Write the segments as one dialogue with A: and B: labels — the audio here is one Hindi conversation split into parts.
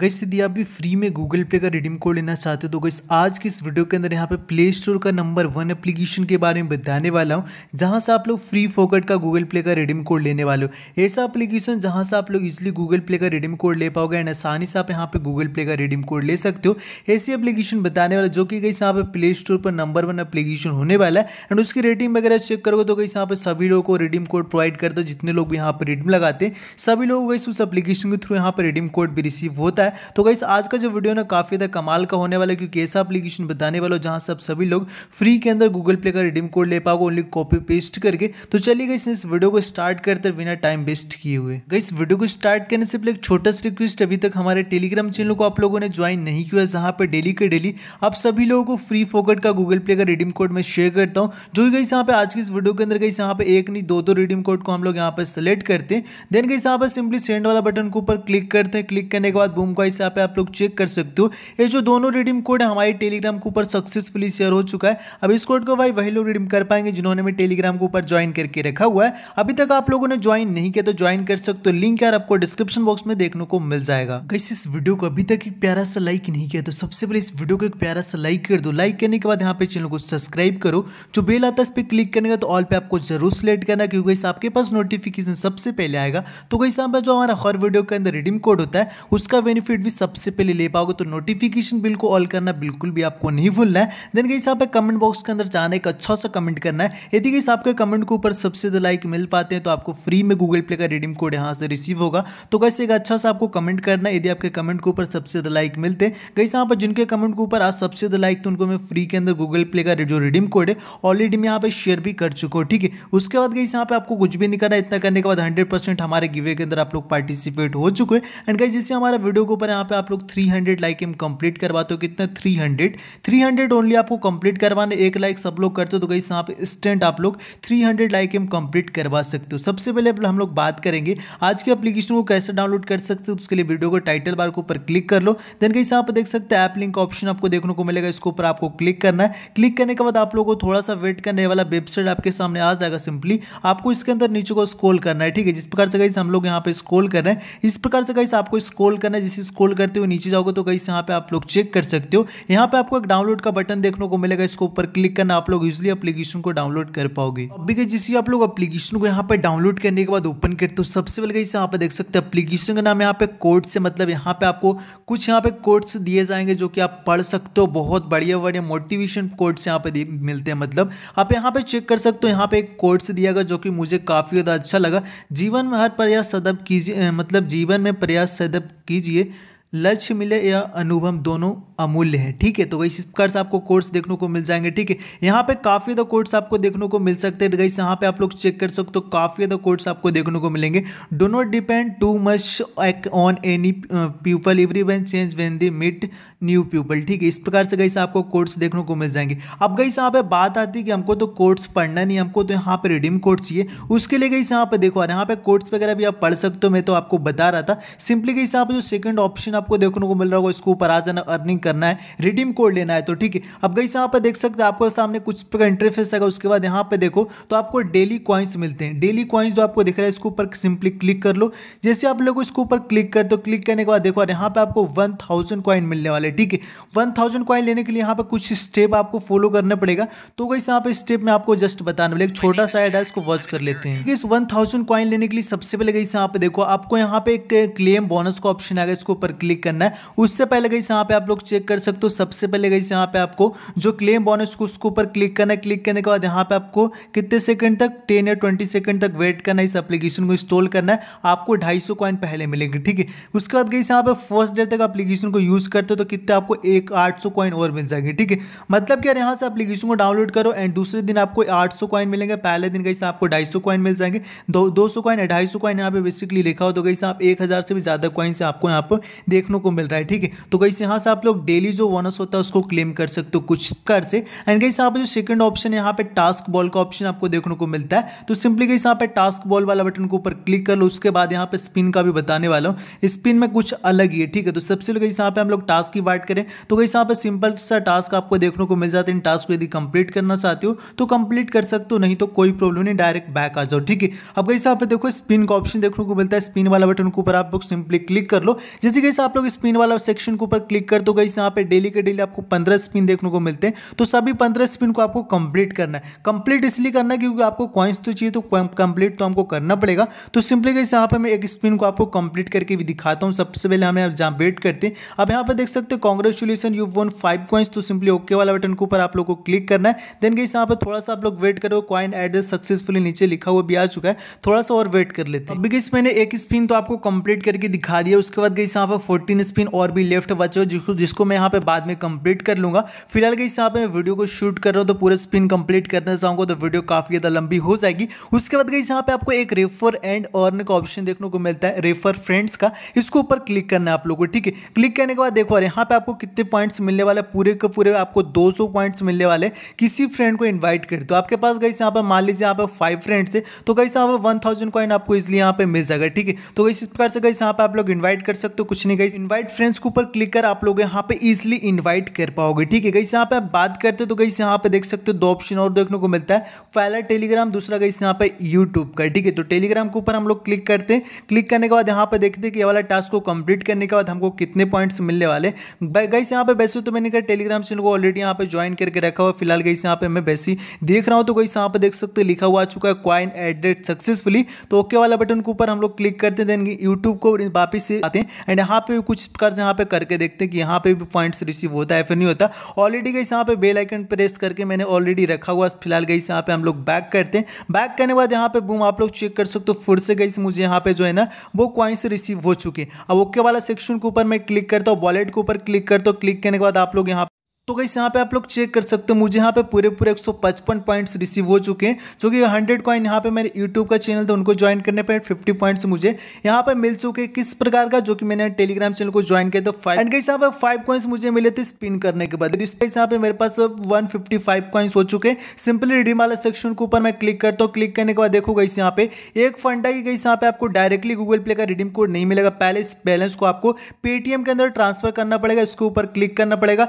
A: गैस यदि आप भी फ्री में गूगल पे का रिडीम कोड लेना चाहते हो तो गैस आज की इस वीडियो के अंदर यहाँ पे प्ले स्टोर का नंबर वन एप्लीकेशन के बारे में बताने वाला हूँ जहाँ से आप लोग फ्री फोकट का गूगल प्ले का रिडीम कोड लेने वाले हो ऐसा एप्लीकेशन जहाँ से आप लोग इजिली गूगल प्ले का रिडीम कोड ले पाओगे एंड आसानी से आप यहाँ पे गूगल प्ले का रिडीम कोड ले सकते हो ऐसी अपलीकेशन बताने वाला जो कि गई यहाँ पे प्ले स्टोर पर नंबर वन अपलीकेशन होने वाला है एंड उसकी रेटिंग वगैरह चेक करोगे तो गई यहाँ पे सभी लोगों को रिडीम कोड प्रोवाइड करते जितने लोग यहाँ पर रिडीम लगाते सभी लोग गई उस एप्लीकेशन के थ्रू यहाँ पर रिडीम कोड भी रिसीव होता है है तो गाइस आज का जो वीडियो ना काफ़ी ज़्यादा कमाल का होने वाला है क्योंकि ऐसा अपलीकेशन बताने वाला जहाँ सब सभी लोग फ्री के अंदर गूगल प्ले का रिडीम कोड ले पाओगे ओनली कॉपी पेस्ट करके तो चलिए गाइस इस वीडियो को स्टार्ट करते बिना टाइम वेस्ट किए हुए गाइस वीडियो को स्टार्ट करने से पहले एक छोटा सा रिक्वेस्ट अभी तक हमारे टेलीग्राम चैनल को आप लोगों ने ज्वाइन नहीं किया है जहां पर डेली के डेली आप सभी लोगों को फ्री फोकट का गूगल प्ले का रिडीम कोड मैं शेयर करता हूँ जो भी गाइस यहाँ पे आज की इस वीडियो के अंदर गई यहाँ पे एक नहीं दो दो रिडीम कोड को हम लोग यहाँ पर सेलेक्ट करते हैं देन गई यहाँ पर सिंपली सेंड वाला बटन के ऊपर क्लिक करते हैं क्लिक करने के बाद बूम होगा गाइस यहाँ पे आप लोग चेक कर सकते हो ये जो दोनों रिडीम कोड है हमारे टेलीग्राम के ऊपर सक्सेसफुली शेयर हो चुका है अब इस कोड को भाई वही लोग रिडीम कर पाएंगे जिन्होंने मैं टेलीग्राम के ऊपर ज्वाइन करके रखा हुआ है अभी तक आप लोगों ने ज्वाइन नहीं किया तो ज्वाइन कर सकते हो लिंक यार आपको डिस्क्रिप्शन बॉक्स में देखने को मिल जाएगा गाइस इस वीडियो को अभी तक एक प्यारा सा लाइक नहीं किया तो सबसे पहले इस वीडियो को एक प्यारा सा लाइक कर दो लाइक करने के बाद यहाँ पे चैनल को सब्सक्राइब करो जो बेल आता है इस पर क्लिक करने का तो ऑल पे आपको जरूर सिलेक्ट करना क्योंकि आपके पास नोटिफिकेशन सबसे पहले आएगा तो गई जो हमारा हर वीडियो के अंदर रिडीम कोड होता है उसका बेनिफिट बेनिफिट भी सबसे पहले ले पाओगे तो नोटिफिकेशन बिल को ऑल करना बिल्कुल भी आपको नहीं भूलना है देन कहीं आप कमेंट बॉक्स के अंदर जाना एक अच्छा सा कमेंट करना है यदि कहीं आपके कमेंट के ऊपर सबसे ज़्यादा लाइक मिल पाते हैं तो आपको फ्री में गूगल प्ले का रिडीम कोड यहाँ से रिसीव होगा तो कैसे एक अच्छा सा आपको कमेंट करना यदि आपके कमेंट के ऊपर सबसे ज़्यादा लाइक मिलते हैं कहीं आप जिनके कमेंट के ऊपर आज सबसे ज़्यादा लाइक तो उनको मैं फ्री के अंदर गूगल प्ले का जो रिडीम कोड है ऑलरेडी मैं यहाँ पे शेयर भी कर चुका हूँ ठीक है उसके बाद कहीं यहाँ पे आपको कुछ भी नहीं करना इतना करने के बाद हंड्रेड हमारे गिवे के अंदर आप लोग पार्टिसिपेट हो चुके हैं एंड कहीं जिससे हमारा वीडियो के ऊपर यहाँ पे आप लोग 300 हंड्रेड लाइक एम कंप्लीट करवाते हो कितने 300 300 ओनली आपको कंप्लीट करवाने एक लाइक सब लोग करते हो तो गई यहाँ पे इंस्टेंट आप लोग 300 हंड्रेड लाइक एम कंप्लीट करवा सकते हो सबसे पहले हम लोग बात करेंगे आज के एप्लीकेशन को कैसे डाउनलोड कर सकते हो उसके लिए वीडियो को टाइटल बार के ऊपर क्लिक कर लो देन कहीं यहाँ पर देख सकते हैं ऐप लिंक ऑप्शन आपको देखने को मिलेगा इसके ऊपर आपको क्लिक करना है क्लिक करने के बाद आप लोगों को थोड़ा सा वेट करने वाला वेबसाइट आपके सामने आ जाएगा सिंपली आपको इसके अंदर नीचे को स्कोल करना है ठीक है जिस प्रकार से गई हम लोग यहाँ पे स्कोल कर रहे हैं इस प्रकार से गई आपको स्कोल करना है जिस से स्क्रोल करते हो नीचे जाओगे तो कहीं से यहाँ पे आप लोग चेक कर सकते हो यहाँ पे आपको एक डाउनलोड का बटन देखने को मिलेगा इसको ऊपर क्लिक करना आप लोग इजिली अपलीकेशन को डाउनलोड कर पाओगे अभी के जिस आप लोग अपलीकेशन को यहाँ पे डाउनलोड करने के बाद ओपन करते हो सबसे पहले कहीं से यहाँ पे देख सकते हो अपलीकेशन का नाम यहाँ पे कोड से मतलब यहाँ पे आपको कुछ यहाँ पे कोड्स दिए जाएंगे जो कि आप पढ़ सकते हो बहुत बढ़िया बढ़िया मोटिवेशन कोड्स यहाँ पे मिलते हैं मतलब आप यहाँ पे चेक कर सकते हो यहाँ पे एक कोड्स दिया गया जो कि मुझे काफ़ी ज़्यादा अच्छा लगा जीवन में हर प्रयास सदब कीजिए मतलब जीवन में प्रयास सदब कीजिए लक्ष्य मिले या अनुभव दोनों अमूल्य हैं ठीक है तो गई इस प्रकार से आपको कोर्स देखने को मिल जाएंगे ठीक है यहाँ पे काफ़ी ज़्यादा कोर्स आपको देखने को मिल सकते हैं गई यहाँ पे आप लोग चेक कर सकते हो काफ़ी ज़्यादा कोर्स आपको देखने को मिलेंगे do not depend too much on any people every one change when the meet new pupal ठीक है इस प्रकार से गई आपको कोर्ट्स देखने को मिल जाएंगे अब गई यहाँ पे बात आती है कि हमको तो कोर्ट्स पढ़ना नहीं हमको तो यहाँ पे रिडीम कोड चाहिए उसके लिए गई यहाँ पे देखो यहाँ पे कोर्ट्स वगैरह भी आप पढ़ सकते हो मैं तो आपको बता रहा था सिंपली गई यहाँ पे जो सेकंड ऑप्शन आपको देखने को मिल रहा होगा इसके ऊपर आ जाना अर्निंग करना है रिडीम कोड लेना है तो ठीक है अब गई यहाँ पर देख सकते आपको सामने कुछ प्रकार इंटरफेस आएगा उसके बाद यहाँ पे देखो तो आपको डेली क्वाइंस मिलते हैं डेली क्वाइंस जो आपको दिख रहा है इसके ऊपर सिंपली क्लिक कर लो जैसे आप लोग इसके ऊपर क्लिक कर दो क्लिक करने के बाद देखो यहाँ पे आपको वन थाउजेंड कॉइन मिलने वाले है ठीक है वन थाउजेंड क्वाइन लेने के लिए यहाँ पर कुछ स्टेप आपको फॉलो करना पड़ेगा तो वैसे यहाँ पे स्टेप में आपको जस्ट बताने वाले एक छोटा सा एड है इसको वॉच कर लेते हैं इस वन थाउजेंड क्वाइन लेने के लिए सबसे पहले गई यहाँ पे देखो आपको यहाँ पे एक क्लेम बोनस का ऑप्शन आएगा इसके ऊपर क्लिक करना है उससे पहले गई यहाँ पे आप लोग चेक कर सकते हो सबसे पहले गई यहाँ पे आपको जो क्लेम बोनस को उसके ऊपर क्लिक करना है क्लिक करने के बाद यहाँ पे आपको कितने सेकंड तक टेन या ट्वेंटी सेकंड तक वेट करना है इस एप्लीकेशन को इंस्टॉल करना है आपको ढाई सौ पहले मिलेंगे ठीक है उसके बाद गई यहाँ पे फर्स्ट डे तक एप्लीकेशन को यूज करते हो तो कितने आपको एक आठ सौ कॉइन और मिल जाएंगे ठीक है मतलब क्या यहाँ से एप्लीकेशन को डाउनलोड करो एंड दूसरे दिन आपको आठ सौ कॉइन मिलेंगे पहले दिन कैसे आपको ढाई सौ कॉइन मिल जाएंगे दो दो सौ कॉइन ढाई सौ कॉइन यहाँ पे बेसिकली लिखा हो तो कैसे आप एक हज़ार से भी ज़्यादा कॉइन से आपको यहाँ पर देखने को मिल रहा है ठीक है तो कहीं से यहाँ से आप लोग डेली जो बोनस होता है उसको क्लेम कर सकते हो कुछ कर से एंड कैसे आप जो सेकंड ऑप्शन यहाँ पे टास्क बॉल का ऑप्शन आपको देखने को मिलता है तो सिंपली कैसे यहाँ पे टास्क बॉल वाला बटन के ऊपर क्लिक कर लो उसके बाद यहाँ पे स्पिन का भी बताने वाला हूँ स्पिन में कुछ अलग ही है ठीक है तो सबसे लोग यहाँ पे हम लोग टास्क की डिवाइड करें तो कहीं यहाँ पर सिंपल सा टास्क आपको देखने को मिल जाता है इन टास्क को यदि कंप्लीट करना चाहते हो तो कंप्लीट कर सकते हो नहीं तो कोई प्रॉब्लम नहीं डायरेक्ट बैक आ जाओ ठीक है अब कहीं यहाँ पर देखो स्पिन का ऑप्शन देखने को मिलता है स्पिन वाला बटन के ऊपर आप लोग सिंपली क्लिक कर लो जैसे कहीं आप लोग स्पिन वाला सेक्शन के ऊपर क्लिक कर दो कहीं यहाँ पर डेली के डेली आपको पंद्रह स्पिन देखने को मिलते हैं तो सभी पंद्रह स्पिन को आपको कंप्लीट करना है कंप्लीट इसलिए करना है क्योंकि आपको कॉइन्स तो चाहिए तो कंप्लीट तो हमको करना पड़ेगा तो सिंपली कहीं यहाँ पर मैं एक स्पिन को आपको कंप्लीट करके भी दिखाता हूँ सबसे पहले हमें जहाँ वेट करते हैं अब यहाँ पर देख सकते हो congratulation you one five coins तो सिंपली ओके वाला बटन के ऊपर आप लोग को क्लिक करना है देन गई यहाँ पर थोड़ा सा आप लोग वेट करो क्वाइन एड्रेस सक्सेसफुली नीचे लिखा हुआ भी आ चुका है थोड़ा सा और वेट कर लेते हैं बिकॉज मैंने एक स्पिन तो आपको कंप्लीट करके दिखा दिया उसके बाद गई यहाँ पर फोर्टीन स्पिन और भी लेफ्ट बचे हो जिसको जिसको मैं यहाँ पे बाद में कंप्लीट कर लूंगा फिलहाल गई यहाँ पर मैं वीडियो को शूट कर रहा हूँ तो पूरा स्पिन कंप्लीट करना चाहूंगा तो वीडियो काफ़ी ज़्यादा लंबी हो जाएगी उसके बाद गई यहाँ पे आपको एक रेफर एंड अर्न का ऑप्शन देखने को मिलता है रेफर फ्रेंड्स का इसको ऊपर क्लिक करना है आप लोगों को ठीक है क्लिक करने के बाद देखो अरे यहाँ पे आपको कितने पॉइंट्स मिलने वाले पूरे के पूरे आपको 200 पॉइंट्स मिलने वाले किसी फ्रेंड को इनवाइट कर तो आपके पास गई यहाँ पर मान लीजिए यहाँ पे फाइव फ्रेंड्स है तो कहीं यहाँ पर वन थाउजेंड कॉइन आपको इसलिए यहाँ पे मिल जाएगा ठीक है तो इस प्रकार से कहीं यहाँ पे आप लोग इन्वाइट कर सकते हो कुछ नहीं कहीं इन्वाइट फ्रेंड्स के ऊपर क्लिक कर आप लोग यहाँ पे इजिली इन्वाइट कर पाओगे ठीक है कहीं यहाँ पे बात करते तो कहीं यहाँ पे देख सकते हो दो ऑप्शन और देखने को मिलता है पहला टेलीग्राम दूसरा कहीं यहाँ पे यूट्यूब का ठीक है तो टेलीग्राम के ऊपर हम लोग क्लिक करते हैं क्लिक करने के बाद यहाँ पे देखते हैं कि ये वाला टास्क को कंप्लीट करने के बाद हमको कितने पॉइंट्स मिलने वाले गाइस यहाँ पे वैसे तो मैंने कहा टेलीग्राम चैनल को ऑलरेडी यहाँ पे ज्वाइन करके रखा हुआ फिलहाल गई यहाँ पे मैं वैसी देख रहा हूँ तो गई यहाँ पे देख सकते लिखा हुआ आ चुका है क्वाइन एडेड सक्सेसफुली तो ओके वाला बटन के ऊपर हम लोग क्लिक करते हैं देन यूट्यूब को वापिस से आते हैं एंड यहाँ पे कुछ प्रकार से यहाँ पे करके देखते हैं कि यहाँ पे भी पॉइंट्स रिसीव होता है फिर नहीं होता ऑलरेडी गई यहाँ पे बेल आइकन प्रेस करके मैंने ऑलरेडी रखा हुआ फिलहाल गई यहाँ पे हम लोग बैक करते हैं बैक करने के बाद यहाँ पे बूम आप लोग चेक कर सकते हो फिर से गई मुझे यहाँ पे जो है ना वो क्वाइंस रिसीव हो चुके अब ओके वाला सेक्शन के ऊपर मैं क्लिक करता हूँ वॉलेट के ऊपर क्लिक कर तो क्लिक करने के बाद आप लोग यहाँ तो गई यहाँ पे आप लोग चेक कर सकते हो मुझे यहाँ पे पूरे पूरे 155 पॉइंट्स रिसीव हो चुके हैं जो कि 100 कॉइन यहाँ पे मेरे यूट्यूब का चैनल था उनको ज्वाइन करने पर 50 पॉइंट्स मुझे यहाँ पे मिल चुके किस प्रकार का जो कि मैंने टेलीग्राम चैनल को ज्वाइन किया था फाइव एंड गई यहाँ पे फाइव कॉइन्स मुझे मिले थे स्पिन करने के बाद इस यहाँ पे मेरे पास वन फिफ्टी कॉइन्स हो चुके सिंपली रिडीम वाला सेक्शन के ऊपर मैं क्लिक करता हूँ क्लिक करने के बाद देखो गई यहाँ पे एक फंड है कि गई यहाँ पे आपको डायरेक्टली गूगल प्ले का रिडीम कोड नहीं मिलेगा पहले इस बैलेंस को आपको पेटीएम के अंदर ट्रांसफर करना पड़ेगा इसके ऊपर क्लिक करना पड़ेगा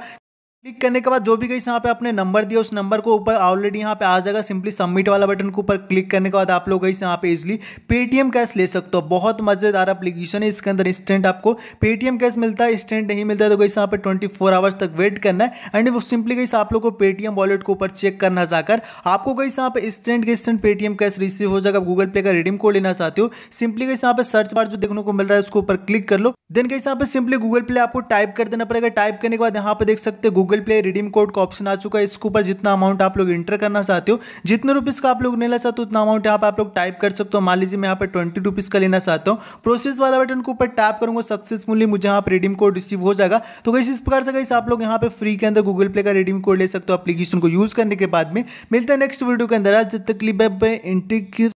A: क्लिक करने के बाद जो भी गई यहाँ पे आपने नंबर दिया उस नंबर को ऊपर ऑलरेडी यहाँ पे आ जाएगा सिंपली सबमिट वाला बटन के ऊपर क्लिक करने के बाद आप लोग गई यहाँ पे इजिली पेटीएम कैश ले सकते हो बहुत मजेदार एप्लीकेशन है इसके अंदर इंस्टेंट आपको पेटीएम कैश मिलता है इंस्टेंट नहीं मिलता है तो गई यहाँ पे ट्वेंटी फोर आवर्स तक वेट करना है एंड सिंपली गई आप लोग को पेटीएम वॉलेट के ऊपर चेक करना जाकर आपको गई यहाँ पे इंस्टेंट के इंस्टेंट पेटीएम कैश रिसीव हो जाएगा गूगल पे का रिडीम कोड लेना चाहते हो सिंपली गई यहाँ पे सर्च बार जो देखने को मिल रहा है उसके ऊपर क्लिक कर लो देन गई यहाँ पे सिंपली गूगल पे आपको टाइप कर देना पड़ेगा टाइप करने के बाद यहाँ पे देख सकते हो गूगल पे रिडीम कोड का ऑप्शन आ चुका है इसके ऊपर जितना अमाउंट आप लोग इंटर करना चाहते हो जितने रुपीज़ का आप लोग लेना चाहते हो उतना अमाउंट यहाँ पर आप लोग टाइप कर सकते हो मान लीजिए मैं यहाँ पर ट्वेंटी रुपीज़ का लेना चाहता हूँ प्रोसेस वाला बटन के ऊपर टैप करूंगा सक्सेसफुली मुझे यहाँ पर रिडीम कोड रिसीव हो जाएगा तो कैसे इस प्रकार से कैसे आप लोग यहाँ पर फ्री के अंदर गूगल पे का रिडीम कोड ले सकते हो अपलीकेशन को यूज़ करने के बाद में मिलते हैं नेक्स्ट वीडियो के अंदर आज जब तक लिए बाय बाय